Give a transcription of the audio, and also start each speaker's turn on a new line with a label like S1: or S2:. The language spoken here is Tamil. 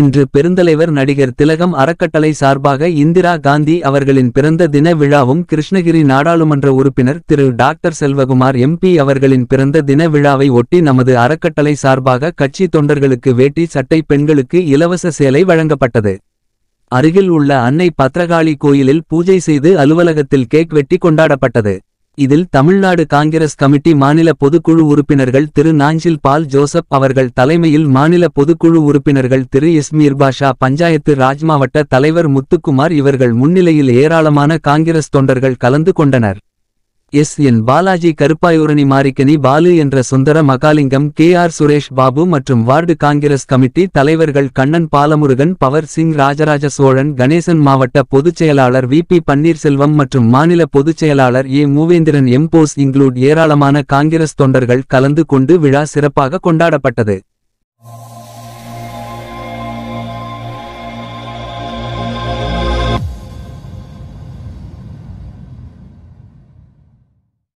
S1: இன்று பெருந்தலைவர் நடிகர் திலகம் அறக்கட்டளை சார்பாக இந்திரா காந்தி அவர்களின் பிறந்த தின விழாவும் கிருஷ்ணகிரி நாடாளுமன்ற உறுப்பினர் திரு டாக்டர் செல்வகுமார் எம்பி அவர்களின் பிறந்த தின விழாவை ஒட்டி நமது அறக்கட்டளை சார்பாக கட்சி தொண்டர்களுக்கு வேட்டி சட்டை பெண்களுக்கு இலவச சேலை வழங்கப்பட்டது அருகில் உள்ள அன்னை பத்ரகாளி கோயிலில் பூஜை செய்து அலுவலகத்தில் கேக் வெட்டி கொண்டாடப்பட்டது இதில் தமிழ்நாடு காங்கிரஸ் கமிட்டி மாநில பொதுக்குழு உறுப்பினர்கள் திரு நாஞ்சில் பால் ஜோசப் அவர்கள் தலைமையில் மாநில பொதுக்குழு உறுப்பினர்கள் திரு எஸ் மீர்பாஷா பஞ்சாயத்து ராஜ் மாவட்ட தலைவர் முத்துக்குமார் இவர்கள் முன்னிலையில் ஏராளமான காங்கிரஸ் தொண்டர்கள் கலந்து கொண்டனர் எஸ் என் பாலாஜி கருப்பாயூரணி மாரிக்கனி பாலு என்ற சுந்தர மகாலிங்கம் கே ஆர் சுரேஷ் பாபு மற்றும் வார்டு காங்கிரஸ் கமிட்டி தலைவர்கள் கண்ணன் பாலமுருகன் பவர் சிங் ராஜராஜ சோழன் கணேசன் மாவட்ட பொதுச்செயலாளர் வி பி பன்னீர்செல்வம் மற்றும் மாநில பொதுச்செயலாளர் ஏ மூவேந்திரன் எம்போஸ் இங்க்ளூட் ஏராளமான காங்கிரஸ் தொண்டர்கள் கலந்து கொண்டு விழா சிறப்பாக கொண்டாடப்பட்டது